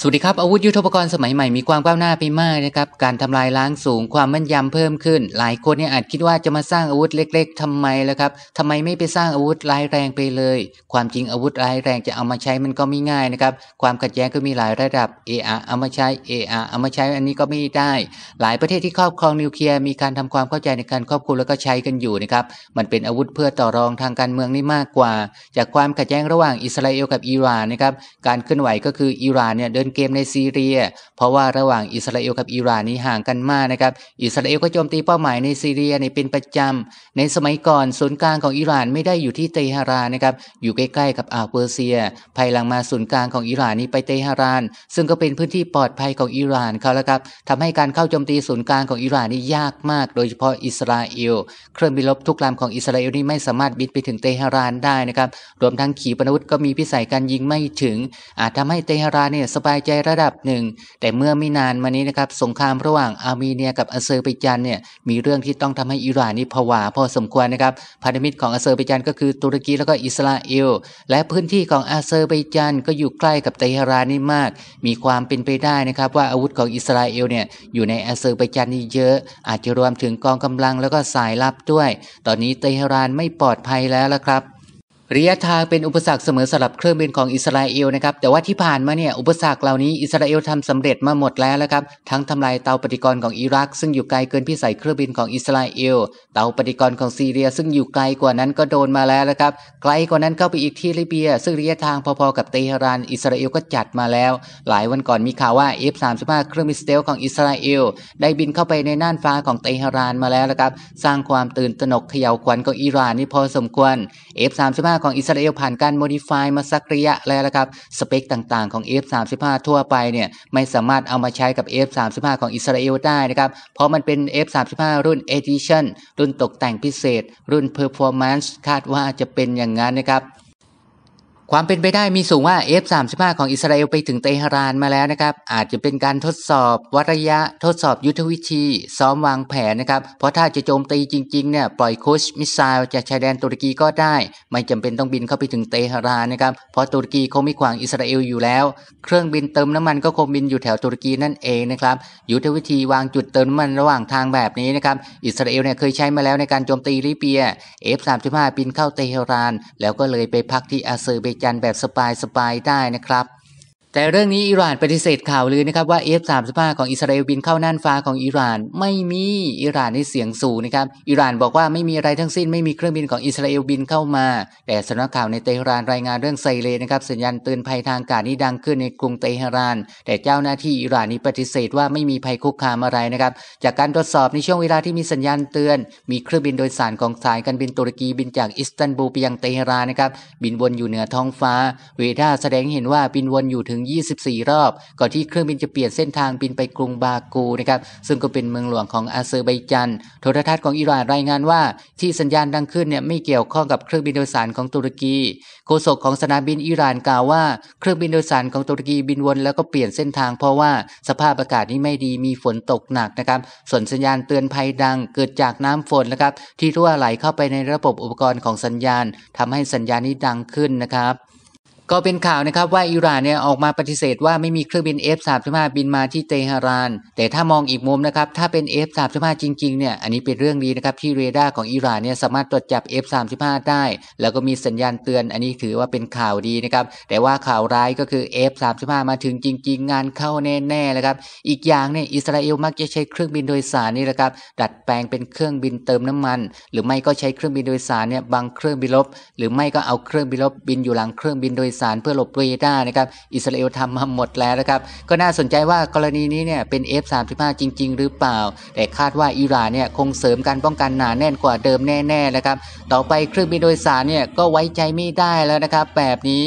สวัสดีครับอาวุธยุทโธปกรณ์สมัยใหม่มีความก้าวหน้าไปมากนะครับการทำลายล้างสูงความมั่นยาเพิ่มขึ้น หลายคนเนี่ยอาจคิดว่าจะมาสร้างอาวุธเล็กๆทำไมล่ะครับทำไมไม่ไปสร้างอาวุธร้ายแรงไปเลย ความจริงอาวุธร้ายแรงจะเอามาใช้มันก็ไม่ง่ายนะครับความขัดแย้งก็มีหลายระดับ AR เอามาใช้ AR เอามาใช้อันนี้ก็ไม่ได้ หลายประเทศที่ครอบครองนิวเคลียร์มีการทำความเข้าใจในการครอบครุมแล้วก็ใช้กันอยู่นะครับมันเป็นอาวุธเพื่อต่อรองทางการเมืองนี่มากกว่าจากความขัดแย้งระหว่างอิสราเอลกับอิหร่านนะครับการเคลื่อนไหวก็คืออิหร่านเนี่ยนเกมในซีเรียเพราะว่าระหว่างอิสราเอลกับอิหร่านนี้ห่างกันมากนะครับอิสราเอลก็โจมตีเป้าหมายในซีเรียในเป็นประจำในสมัยก่อนศูนย์กลางของอิหร่านไม่ได้อยู่ที่เตหะรานนะครับอยู่ใกล้ ๆ กับอ่าวเปอร์เซีย ภายหลังมาศูนย์กลางของอิหร่านนี้ไปเตหะราน ซึ่งก็เป็นพื้นที่ปลอดภัยของอิหร่านเขาแล้วครับทำให้การเข้าโจมตีศูนย์กลางของอิหร่านนี้ยากมาก โดยเฉพาะอิสราเอล เครื่องบินรบทุกลำของอิสราเอลนี่ไม่สามารถบินไปถึงเตหะรานได้นะครับรวมทั้งขีปนาวุธก็มีพิสัยการยิงไม่ถึงอาจทำให้เตหะรานเนี่ยสบายใจระดับหนึ่งแต่เมื่อไม่นานมานี้นะครับสงครามระหว่างอาร์เมเนียกับอเซอร์ไบจานเนี่ยมีเรื่องที่ต้องทำให้อิหร่านนี่ผวาพอสมควรนะครับ พันธมิตรของอเซอร์ไบจานก็คือตุรกีแล้วก็อิสราเอล และพื้นที่ของอเซอร์ไบจานก็อยู่ใกล้กับเตหะรานนี่มาก มีความเป็นไปได้นะครับ ว่าอาวุธของอิสราเอลเนี่ยอยู่ในอเซอร์ไบจานนี่เยอะ อาจจะรวมถึงกองกำลังแล้วก็สายลับด้วย ตอนนี้เตหะรานไม่ปลอดภัยแล้วละครับระยะทางเป็นอุปสรรคเสมอสำหรับเครื่องบินของอิสราเอลนะครับแต่ว่าที่ผ่านมาเนี่ยอุปสรรคเหล่านี้อิสราเอลทำสำเร็จมาหมดแล้วนะครับทั้งทำลายเตาปฏิกรณ์ของอิรัก ซึ่งอยู่ไกลเกินพิสัยเครื่องบินของอิสราเอลเตาปฏิกรณ์ของซีเรียซึ่งอยู่ไกลกว่านั้นก็โดนมาแล้วนะครับไกลกว่านั้นเข้าไปอีกที่ลิเบีย ซึ่งระยะทางพอๆกับเตหะรานอิสราเอลก็จัดมาแล้ว หลายวันก่อนมีข่าวว่า F35 เครื่องบินสเตลของอิสราเอล ได้บินเข้าไปในน่านฟ้าของเตหะรานมาแล้วนะครับสร้างความตื่นตระหนกเขย่าขวัญของอิหร่านนี่พอสมควร F35 ของอิสราเอลผ่านการโมดิฟายมาสักระยะแล้วนะครับ สเปคต่าง ๆ ของ F35 ทั่วไปเนี่ยไม่สามารถเอามาใช้กับ F35 ของอิสราเอลได้นะครับ เพราะมันเป็น F35 รุ่น Edition รุ่นตกแต่งพิเศษ รุ่น Performance คาดว่าจะเป็นอย่างนั้นนะครับความเป็นไปได้มีสูงว่า F-35 ของอิสราเอลไปถึงเตหะรานมาแล้วนะครับ อาจจะเป็นการทดสอบวัระยะทดสอบยุทธวิธี ซ้อมวางแผนนะครับ เพราะถ้าจะโจมตีจริงๆเนี่ยปล่อยโคชมิสไซล์จากชายแดนตุรกีก็ได้ ไม่จำเป็นต้องบินเข้าไปถึงเตหะรานนะครับ เพราะตุรกีคงไม่ขวางอิสราเอลอยู่แล้ว เครื่องบินเติมน้ำมันก็คงบินอยู่แถวตุรกีนั่นเองนะครับยุทธวิธีวางจุดเติมน้ำมันระหว่างทางแบบนี้นะครับอิสราเอลเนี่ยเคยใช้มาแล้วในการโจมตีลิเบีย F-35 บินเข้าเตหะรานแล้วก็เลยไปพักที่อาเซอร์เบจันทร์แบบสบายๆได้นะครับแต่เรื่องนี้อิหร่านปฏิเสธข่าวลือนะครับ ว่า F-35 ของอิสราเอลบินเข้าน่านฟ้าของอิหร่าน ไม่มีอิหร่านในเสียงสูงนะครับอิหร่านบอกว่าไม่มีอะไรทั้งสิ้นไม่มีเครื่องบินของอิสราเอลบินเข้ามา แต่สำนักข่าวในเตหะรานรายงานเรื่องไซเรนนะครับสัญญาณเตือนภัยทางอากาศนี้ดังขึ้นในกรุงเตหะรานแต่เจ้าหน้าที่อิหร่านนี้ปฏิเสธว่าไม่มีภัยคุกคามอะไรนะครับจากการตรวจสอบในช่วงเวลาที่มีสัญญาณเตือนมีเครื่องบินโดยสารของสายการบินตุรกีบินจากอิสตันบูลไปยังเตหะรานนะครับบินวนอยู่เหนือท้องฟ้าเวดาแสดงเห็นว่าบินวนอยู่ถึง24 รอบ ก่อนที่เครื่องบินจะเปลี่ยนเส้นทางบินไปกรุงบากูนะครับซึ่งก็เป็นเมืองหลวงของอาเซอร์ไบจันโทรทัศน์ของอิหร่านรายงานว่าที่สัญญาณดังขึ้นเนี่ยไม่เกี่ยวข้องกับเครื่องบินโดยสารของตุรกีโฆษกของสนามบินอิหร่านกล่าวว่าเครื่องบินโดยสารของตุรกีบินวนแล้วก็เปลี่ยนเส้นทาง เพราะว่าสภาพอากาศนี้ไม่ดีมีฝนตกหนักนะครับส่วนสัญญาณเตือนภัยดังเกิดจากน้ำฝนนะครับที่รั่วไหลเข้าไปในระบบอุปกรณ์ของสัญญาณ ทำให้สัญญาณนี้ดังขึ้นนะครับก็เป็นข่าวนะครับว่าอิหร่านเนี่ยออกมาปฏิเสธว่าไม่มีเครื่องบิน F35 บินมาที่เตหะรานแต่ถ้ามองอีกมุมนะครับถ้าเป็น F35 จริงๆเนี่ยอันนี้เป็นเรื่องดีนะครับที่เรดาร์ของอิหร่านเนี่ยสามารถตรวจจับ F35 ได้ แล้วก็มีสัญญาณเตือนอันนี้ถือว่าเป็นข่าวดีนะครับแต่ว่าข่าวร้ายก็คือ F35 มาถึงจริง ๆ งานเข้าแน่ๆแล้วครับอีกอย่างเนี่ยอิสราเอลมักจะใช้เครื่องบินโดยสารนี่แหละครับดัดแปลงเป็นเครื่องบินเติมน้ำมัน หรือไม่ก็ใช้เครื่องบินโดยสารเนี่ยบังเครื่องบินลบหรือไม่ก็เอาเครื่องบินลบบินอยู่หลังเครื่องบินโดยารเพื่อหลบเรดาร์นะครับ อิสราเอลทำมาหมดแล้วนะครับ ก็น่าสนใจว่ากรณีนี้เนี่ยเป็น F35 จริง ๆ หรือเปล่า แต่คาดว่าอิหร่านเนี่ยคงเสริมการป้องกันหนาแน่นกว่าเดิมแน่ ๆนะครับ ต่อไปเครื่องบินโดยสารเนี่ยก็ไว้ใจไม่ได้แล้วนะครับ แบบนี้